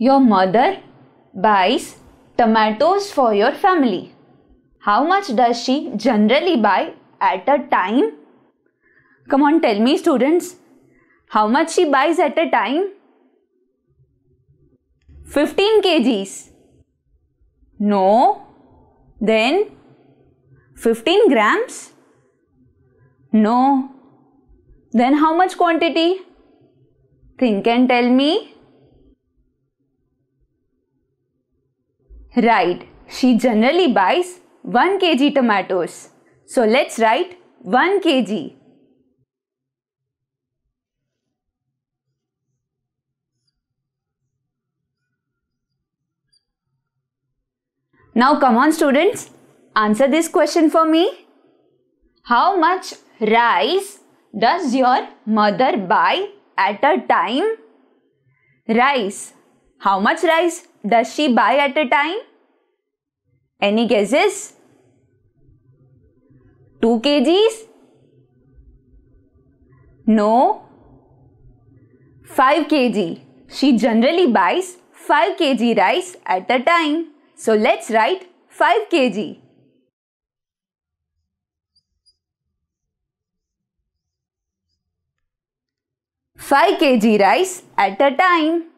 Your mother buys tomatoes for your family. How much does she generally buy at a time? Come on, tell me, students. How much she buys at a time? 15 kgs. No. Then 15 grams? No. Then how much quantity? Think and tell me. Right, she generally buys 1 kg tomatoes. So let's write 1 kg. Now come on students, answer this question for me. How much rice does your mother buy at a time? Rice how much rice does she buy at a time? Any guesses? 2 kgs? No. 5 kg. She generally buys 5 kg rice at a time. So let's write 5 kg. Five kg rice at a time.